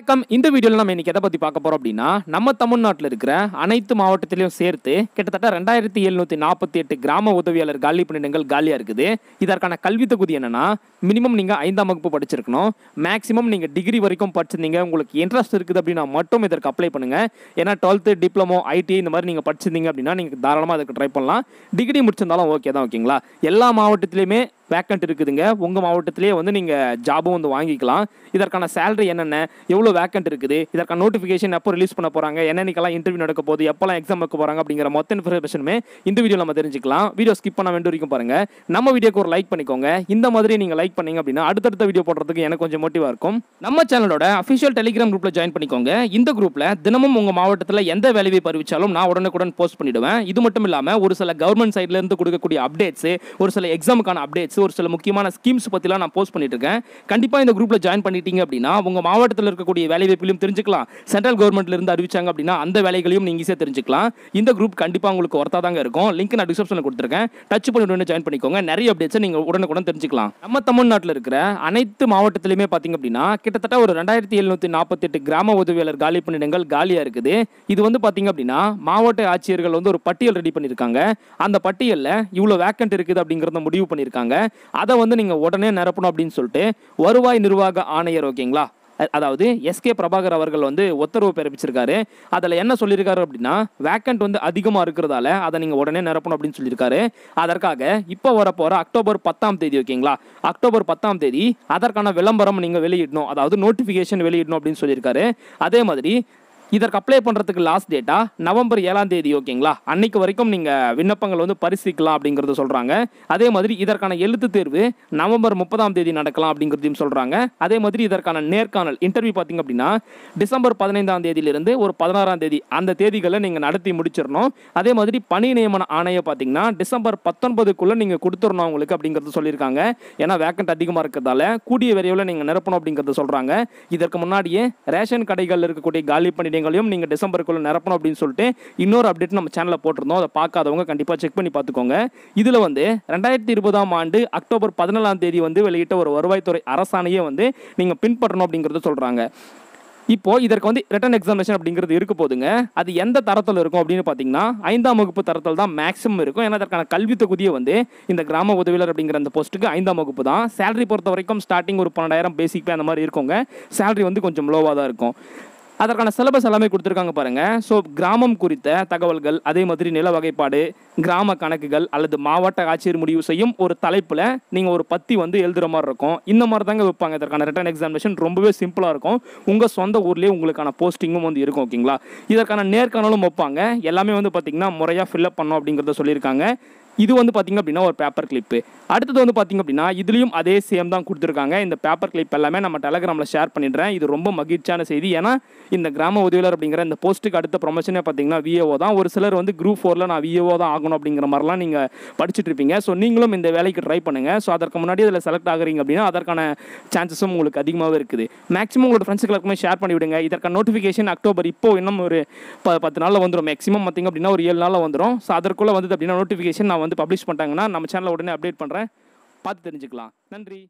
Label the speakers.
Speaker 1: வணக்கம் இந்த வீடியோவில் நம்ம இன்னைக்கு எதை பற்றி பார்க்க போகிறோம் அப்படின்னா நம்ம தமிழ்நாட்டில் இருக்கிற அனைத்து மாவட்டத்திலையும் சேர்த்து கிட்டத்தட்ட ரெண்டாயிரத்தி எழுநூற்றி நாற்பத்தி எட்டு கிராம உதவியாளர் காலி பணியிடங்கள் காலியாக இருக்குது இதற்கான கல்வி தொகுதி என்னன்னா மினிமம் நீங்கள் ஐந்தாம் வகுப்பு படிச்சிருக்கணும் மேக்ஸிமம் நீங்கள் டிகிரி வரைக்கும் படிச்சிருந்தீங்க உங்களுக்கு இன்ட்ரெஸ்ட் இருக்குது அப்படின்னா மட்டும் இதற்கு அப்ளை பண்ணுங்கள் ஏன்னா டுவெல்த்து டிப்ளமோ ஐடி இந்த மாதிரி நீங்கள் படிச்சிருந்தீங்க அப்படின்னா நீங்கள் தாராளமாக அதுக்கு ட்ரை பண்ணலாம் டிகிரி முடிச்சிருந்தாலும் ஓகே தான் ஓகேங்களா எல்லா மாவட்டத்திலையுமே வேக்கண்ட் இருக்குதுங்க உங்கள் மாவட்டத்திலே வந்து நீங்கள் ஜாபும் வந்து வாங்கிக்கலாம் இதற்கான சேலரி என்னென்ன எவ்வளோ வேக்கண்ட் இருக்குது இதற்கான நோட்டிஃபிகேஷன் எப்போ ரிலீஸ் பண்ண போகிறாங்க என்னென்னக்கெல்லாம் இன்டர்வியூ நடக்க போகுது எப்போல்லாம் எக்ஸாம் வைக்க போகிறாங்க அப்படிங்கிற மொத்த இன்ஃபர்மேஷனுமே இந்த வீடியோ நம்ம தெரிஞ்சுக்கலாம் வீடியோ ஸ்கிப் பண்ண வேண்டிய வரைக்கும் பாருங்கள் நம்ம வீடியோக்கு ஒரு லைக் பண்ணிக்கோங்க இந்த மாதிரி நீங்கள் லைக் பண்ணிங்க அப்படின்னா அடுத்தடுத்த வீடியோ போடுறதுக்கு எனக்கு கொஞ்சம் மோட்டிவாக இருக்கும் நம்ம சேனலோட அஃபிஷியல் டெலிகிராம் குரூப்பில் ஜாயின் பண்ணிக்கோங்க இந்த குரூப்பில் தினமும் உங்கள் மாவட்டத்தில் எந்த வேலையை பறிவிச்சாலும் நான் உடனுக்குடன் போஸ்ட் பண்ணிவிடுவேன் இது மட்டும் இல்லாமல் ஒரு சில கவர்மெண்ட் சைட்லேருந்து கொடுக்கக்கூடிய அப்டேட்ஸு ஒரு சில எக்ஸாமுக்கான அப்டேட்ஸ் ஒரு சில முக்கியமான ஸ்கீம்ஸ் பற்றிலாம் நான் போஸ்ட் பண்ணிட்டுருக்கேன் கண்டிப்பாக இந்த குரூப்பில் ஜாயின் பண்ணிட்டீங்க அப்படின்னா உங்கள் மாவட்டத்தில் இருக்கக்கூடிய வேலைவாய்ப்புலையும் தெரிஞ்சுக்கலாம் சென்ட்ரல் கவர்மெண்ட்லேருந்து அறிவிச்சாங்க அப்படின்னா அந்த வேலைகளையும் நீங்கள் ஈஸியாக தெரிஞ்சுக்கலாம் இந்த குரூப் கண்டிப்பாக உங்களுக்கு ஒர்த்தாக தாங்க இருக்கும் லிங்க் நான் டிஸ்கிரிப்ஷனில் கொடுத்துருக்கேன் டச் பண்ணி உடனே ஜாயின் பண்ணிக்கோங்க நிறைய அப்டேட்ஸை நீங்கள் உடனுக்குடன் தெரிஞ்சுக்கலாம் நம்ம தமிழ்நாட்டில் இருக்கிற அனைத்து மாவட்டத்திலையுமே பார்த்தீங்க அப்படின்னா கிட்டத்தட்ட ஒரு ரெண்டாயிரத்தி எழுநூற்றி நாற்பத்தெட்டு கிராம உதவியாளர் காலி பணியிடங்கள் காலியாக இருக்குது இது வந்து பார்த்தீங்க அப்படின்னா மாவட்ட ஆட்சியர்கள் வந்து ஒரு பட்டியல் ரெடி பண்ணியிருக்காங்க அந்த பட்டியலில் இவ்வளோ வேக்கண்ட் இருக்குது அப்படிங்கிறத முடிவு பண்ணியிருக்காங்க அதை வந்து நீங்கள் உடனே நிரப்பணும் அப்படின்னு சொல்லிட்டு வருவாய் நிர்வாக ஆணையர் ஓகேங்களா அதாவது எஸ்கே பிரபாகர் அவர்கள் வந்து உத்தரவு பிறப்பிச்சிருக்காரு அதில் என்ன சொல்லியிருக்காரு அப்படின்னா வேக்கண்ட் வந்து அதிகமாக இருக்கிறதால அதை நீங்கள் உடனே நிரப்பணும் அப்படின்னு சொல்லியிருக்காரு அதற்காக இப்போ வரப்போகிற அக்டோபர் பத்தாம் தேதி ஓகேங்களா அக்டோபர் பத்தாம் தேதி அதற்கான விளம்பரம் நீங்கள் வெளியிடணும் அதாவது நோட்டிஃபிகேஷன் வெளியிடணும் அப்படின்னு சொல்லியிருக்காரு அதே மாதிரி இதற்கு அப்ளை பண்ணுறதுக்கு லாஸ்ட் டேட்டா நவம்பர் ஏழாம் தேதி ஓகேங்களா அன்னைக்கு வரைக்கும் நீங்கள் விண்ணப்பங்கள் வந்து பரிசீலிக்கலாம் அப்படிங்கிறது சொல்கிறாங்க அதே மாதிரி இதற்கான எழுத்து தேர்வு நவம்பர் முப்பதாம் தேதி நடக்கலாம் அப்படிங்கிறதையும் சொல்கிறாங்க அதே மாதிரி இதற்கான நேர்காணல் இன்டர்வியூ பார்த்தீங்க அப்படின்னா டிசம்பர் பதினைந்தாம் தேதியிலிருந்து ஒரு பதினாறாம் தேதி அந்த தேதிகளை நீங்கள் நடத்தி முடிச்சிடணும் அதே மாதிரி பணி நியமன ஆணையை பார்த்தீங்கன்னா டிசம்பர் பத்தொன்பதுக்குள்ளே நீங்கள் கொடுத்துடணும் அவங்களுக்கு அப்படிங்கிறது சொல்லியிருக்காங்க ஏன்னா வேக்கண்ட் அதிகமாக இருக்கிறதால கூடிய விரைவில் நீங்கள் நிரப்பணும் அப்படிங்கிறது சொல்கிறாங்க இதற்கு முன்னாடியே ரேஷன் கடைகளில் இருக்கக்கூடிய காலி பணியிடங்கள் விஷயங்களையும் நீங்கள் டிசம்பருக்குள்ளே நிரப்பணும் அப்படின்னு சொல்லிட்டு இன்னொரு அப்டேட் நம்ம சேனலில் போட்டிருந்தோம் அதை பார்க்காதவங்க கண்டிப்பாக செக் பண்ணி பார்த்துக்கோங்க இதில் வந்து ரெண்டாயிரத்தி இருபதாம் ஆண்டு அக்டோபர் பதினாலாம் தேதி வந்து வெளியிட்ட ஒரு வருவாய்த்துறை அரசாணையை வந்து நீங்கள் பின்பற்றணும் அப்படிங்கிறத சொல்கிறாங்க இப்போ இதற்கு வந்து ரிட்டன் எக்ஸாமினேஷன் அப்படிங்கிறது இருக்க போதுங்க அது எந்த தரத்தில் இருக்கும் அப்படின்னு பார்த்தீங்கன்னா ஐந்தாம் வகுப்பு தரத்தில் தான் மேக்ஸிமம் இருக்கும் ஏன்னா அதற்கான கல்வி தொகுதியை வந்து இந்த கிராம உதவியாளர் அப்படிங்கிற அந்த போஸ்ட்டுக்கு ஐந்தாம் வகுப்பு தான் சேலரி பொறுத்த வரைக்கும் ஸ்டார்டிங் ஒரு பன்னெண்டாயிரம் பேசிக் பே அந்த மாதிரி இருக்குங்க சேலரி வந்து கொஞ்சம் லோவாக தான் இருக்கும் அதற்கான சிலபஸ் எல்லாமே கொடுத்துருக்காங்க பாருங்கள் ஸோ கிராமம் குறித்த தகவல்கள் அதே மாதிரி நில வகைப்பாடு கிராம கணக்குகள் அல்லது மாவட்ட ஆட்சியர் முடிவு செய்யும் ஒரு தலைப்பில் நீங்கள் ஒரு பத்தி வந்து எழுதுகிற மாதிரி இருக்கும் இந்த மாதிரி தாங்க வைப்பாங்க இதற்கான ரிட்டன் எக்ஸாமினேஷன் ரொம்பவே சிம்பிளாக இருக்கும் உங்கள் சொந்த ஊர்லேயே உங்களுக்கான போஸ்டிங்கும் வந்து இருக்கும் ஓகேங்களா இதற்கான நேர்காணலும் வைப்பாங்க எல்லாமே வந்து பார்த்திங்கன்னா முறையாக ஃபில்லப் பண்ணோம் அப்படிங்கிறத சொல்லியிருக்காங்க இது வந்து பார்த்திங்க அப்படின்னா ஒரு பேப்பர் கிளிப்பு அடுத்தது வந்து பார்த்திங்க அப்படின்னா இதுலேயும் அதே சேம் தான் கொடுத்துருக்காங்க இந்த பேப்பர் கிளிப் எல்லாமே நம்ம டெலகிராமில் ஷேர் பண்ணிடுறேன் இது ரொம்ப மகிழ்ச்சியான செய்தி ஏன்னா இந்த கிராம உதவியாளர் அப்படிங்கிற இந்த போஸ்ட்டுக்கு அடுத்த ப்ரொமோஷனே பார்த்திங்கன்னா விஏஓ தான் ஒரு சிலர் வந்து குரூப் ஃபோரில் நான் விஏஓ தான் ஆகணும் அப்படிங்கிற மாதிரிலாம் நீங்கள் படிச்சுட்டு இருப்பீங்க ஸோ நீங்களும் இந்த வேலைக்கு ட்ரை பண்ணுங்கள் ஸோ அதற்கு முன்னாடி இதில் செலக்ட் ஆகுறீங்க அப்படின்னா அதற்கான சான்சஸும் உங்களுக்கு அதிகமாகவே இருக்குது மேக்ஸிமம் உங்களோட ஃப்ரெண்ட்ஸுக்கு ஷேர் பண்ணி விடுங்க இதற்கான நோட்டிஃபிகேஷன் அக்டோபர் இப்போ இன்னும் ஒரு ப பத்து நாளில் வந்துடும் மேக்ஸிமம் பார்த்திங்க அப்படின்னா ஒரு ஏழு நாளில் வந்துடும் ஸோ அதற்குள்ளே வந்து அப்படின்னா நோட்டிஃபிகேஷன் வந்து பப்ளிஷ் பண்ணிட்டாங்கன்னா நம்ம சேனலில் உடனே அப்டேட் பண்ணுறேன் பார்த்து தெரிஞ்சுக்கலாம் நன்றி